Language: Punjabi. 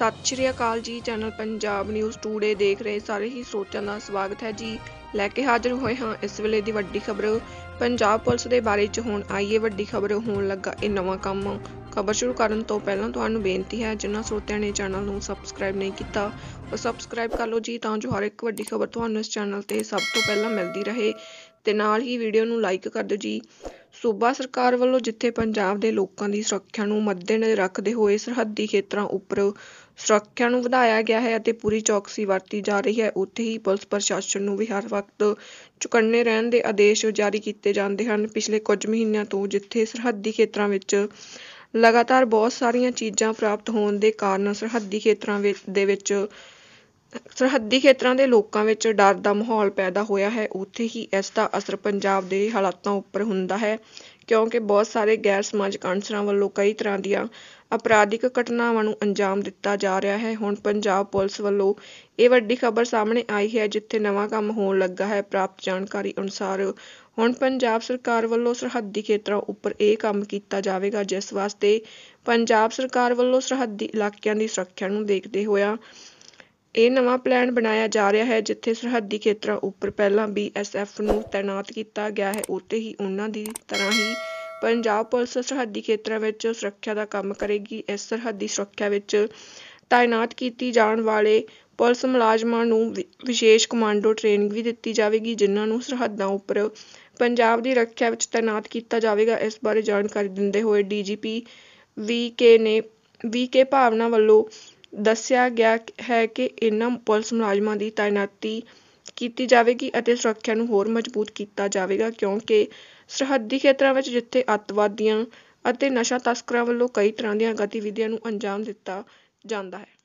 ਸਤਿ ਸ਼੍ਰੀ ਅਕਾਲ ਜੀ ਚੈਨਲ ਪੰਜਾਬ ਨਿਊਜ਼ ਟੂਡੇ ਦੇਖ ਰਹੇ ਸਾਰੇ ਹੀ ਸੋਚਾਂ ਦਾ ਸਵਾਗਤ ਹੈ ਜੀ ਲੈ ਕੇ ਹਾਜ਼ਰ ਹੋਏ ਹਾਂ ਇਸ ਵੇਲੇ ਦੀ ਵੱਡੀ ਖਬਰ ਪੰਜਾਬ ਪੁਲਿਸ ਦੇ ਬਾਰੇ ਚ ਹੁਣ ਆਈਏ ਵੱਡੀ ਖਬਰ ਹੋਣ ਲੱਗਾ ਇਹ ਨਵਾਂ ਕੰਮ ਖਬਰ ਸ਼ੁਰੂ ਕਰਨ ਤੋਂ ਪਹਿਲਾਂ ਤੁਹਾਨੂੰ ਬੇਨਤੀ ਹੈ ਜਿਨ੍ਹਾਂ ਸੋਤਿਆਂ ਨੇ ਚੈਨਲ ਨੂੰ ਸਬਸਕ੍ਰਾਈਬ ਨਹੀਂ ਕੀਤਾ ਉਹ ਸਬਸਕ੍ਰਾਈਬ ਕਰ ਲਓ ਜੀ ਤਾਂ ਜੋ ਹਰ ਇੱਕ ਵੱਡੀ ਖਬਰ ਤੁਹਾਨੂੰ ਇਸ ਚੈਨਲ ਤੇ ਸਭ ਤੋਂ ਪਹਿਲਾਂ ਮਿਲਦੀ ਰਹੇ ਤੇ ਨਾਲ ਹੀ ਵੀਡੀਓ ਨੂੰ ਲਾਈਕ ਕਰ ਦਿਓ ਜੀ ਸੂਬਾ ਸਰਕਾਰ ਵੱਲੋਂ ਜਿੱਥੇ ਪੰਜਾਬ ਦੇ ਲੋਕਾਂ ਦੀ ਸੁਰੱਖਿਆ ਨੂੰ ਮੱਦੇਨਜ਼ਰ ਰੱਖਦੇ ਹੋਏ ਸਰਹੱਦੀ ਖੇਤਰਾਂ ਉੱਪਰ ਸੁਰੱਖਿਆ ਨੂੰ ਵਧਾਇਆ ਗਿਆ ਹੈ ਅਤੇ ਪੂਰੀ ਚੌਕਸੀ ਵਰਤੀ ਜਾ ਰਹੀ ਹੈ ਉੱਥੇ ਹੀ ਪੁਲਿਸ ਪ੍ਰਸ਼ਾਸਨ ਨੂੰ ਵੀ ਹਰ ਵਕਤ ਚੁਕੰਨੇ ਰਹਿਣ ਦੇ ਆਦੇਸ਼ ਜਾਰੀ ਕੀਤੇ ਜਾਂਦੇ ਹਨ ਪਿਛਲੇ ਕੁਝ ਮਹੀਨਿਆਂ ਤੋਂ ਜਿੱਥੇ ਸਰਹੱਦੀ ਖੇਤਰਾਂ ਵਿੱਚ ਲਗਾਤਾਰ ਬਹੁਤ ਸਾਰੀਆਂ ਚੀਜ਼ਾਂ ਪ੍ਰਾਪਤ ਹੋਣ ਦੇ ਕਾਰਨ ਸਰਹੱਦੀ ਖੇਤਰਾਂ ਦੇ ਵਿੱਚ ਸਰਹੱਦੀ ਖੇਤਰਾਂ ਦੇ ਲੋਕਾਂ ਵਿੱਚ ਡਰ ਦਾ ਮਾਹੌਲ ਪੈਦਾ ਹੋਇਆ ਹੈ ਉੱਥੇ ਹੀ ਇਸ ਦਾ ਅਸਰ ਪੰਜਾਬ ਦੇ ਹਾਲਾਤਾਂ ਉੱਪਰ ਹੁੰਦਾ ਹੈ ਕਿਉਂਕਿ ਬਹੁਤ ਸਾਰੇ ਗੈਰ ਸਮਾਜਿਕ ਅਨਸਰਾਂ ਵੱਲੋਂ ਕਈ ਤਰ੍ਹਾਂ ਦੀਆਂ ਅਪਰਾਧਿਕ ਘਟਨਾਵਾਂ ਨੂੰ ਅੰਜਾਮ ਦਿੱਤਾ ਜਾ ਰਿਹਾ ਹੈ ਹੁਣ ਪੰਜਾਬ ਪੁਲਿਸ ਵੱਲੋਂ ਇਹ ਵੱਡੀ ਖਬਰ ਸਾਹਮਣੇ ਆਈ ਹੈ ਜਿੱਥੇ ਨਵਾਂ ਕੰਮ ਹੋਣ ਲੱਗਾ ਹੈ ਪ੍ਰਾਪਤ ਜਾਣਕਾਰੀ ਅਨੁਸਾਰ ਹੁਣ ਪੰਜਾਬ ਸਰਕਾਰ ਵੱਲੋਂ ਸਰਹੱਦੀ ਖੇਤਰਾਂ ਉੱਪਰ ਇਹ ਕੰਮ ਕੀਤਾ ਜਾਵੇਗਾ ਜਿਸ ਵਾਸਤੇ ਪੰਜਾਬ ਸਰਕਾਰ ਵੱਲੋਂ ਸਰਹੱਦੀ ਇਲਾਕਿਆਂ ਦੀ ਸੁਰੱਖਿਆ ਨੂੰ ਦੇਖਦੇ ਹੋਇਆ ਇਹ ਨਵਾਂ ਪਲਾਨ ਬਣਾਇਆ ਜਾ ਰਿਹਾ ਹੈ ਜਿੱਥੇ ਸਰਹੱਦੀ ਖੇਤਰਾਂ ਉੱਪਰ ਪਹਿਲਾਂ ਬੀ ਐਸ ਐਫ ਨੂੰ ਤਾਇਨਾਤ ਕੀਤਾ ਗਿਆ ਹੈ ਉੱਥੇ ਹੀ ਉਹਨਾਂ ਦੀ ਤਰ੍ਹਾਂ ਹੀ ਪੰਜਾਬ ਪੁਲਿਸ ਸਰਹੱਦੀ ਖੇਤਰਾਂ ਵਿੱਚ ਸੁਰੱਖਿਆ ਦਾ ਕੰਮ ਕਰੇਗੀ ਇਸ ਸਰਹੱਦੀ ਸੁਰੱਖਿਆ ਵਿੱਚ ਤਾਇਨਾਤ ਕੀਤੀ ਜਾਣ ਵਾਲੇ ਪੁਲਿਸ ਮੁਲਾਜ਼ਮਾਂ ਨੂੰ ਵਿਸ਼ੇਸ਼ ਕਮਾਂਡੋ ਟ੍ਰੇਨਿੰਗ ਵੀ ਦਿੱਤੀ ਜਾਵੇਗੀ ਜਿਨ੍ਹਾਂ ਨੂੰ ਸਰਹੱਦਾਂ ਉੱਪਰ ਪੰਜਾਬ ਦੀ ਰੱਖਿਆ ਵਿੱਚ ਤਾਇਨਾਤ ਕੀਤਾ ਜਾਵੇਗਾ ਇਸ ਬਾਰੇ ਜਾਣਕਾਰੀ ਦਿੰਦੇ ਹੋਏ ਡੀਜੀਪੀ ਵੀਕੇ ਨੇ ਵੀਕੇ ਭਾਵਨਾ ਵੱਲੋਂ ਦੱਸਿਆ ਗਿਆ ਹੈ ਕਿ ਇਨ੍ਹਾਂ ਪੁਲਿਸ ਮੁਲਾਜ਼ਮਾਂ ਦੀ ਤਾਇਨਾਤੀ ਕੀਤੀ ਜਾਵੇਗੀ ਅਤੇ ਸੁਰੱਖਿਆ ਨੂੰ ਹੋਰ ਮਜ਼ਬੂਤ ਕੀਤਾ ਜਾਵੇਗਾ ਕਿਉਂਕਿ ਸਰਹੱਦੀ ਖੇਤਰਾਂ ਵਿੱਚ ਜਿੱਥੇ ਅੱਤਵਾਦੀਆਂ ਅਤੇ ਨਸ਼ਾ ਤਸਕਰਾਂ ਵੱਲੋਂ ਕਈ ਤਰ੍ਹਾਂ ਦੀਆਂ ਗਤੀਵਿਧੀਆਂ ਨੂੰ ਅੰਜਾਮ ਦਿੱਤਾ ਜਾਂਦਾ ਹੈ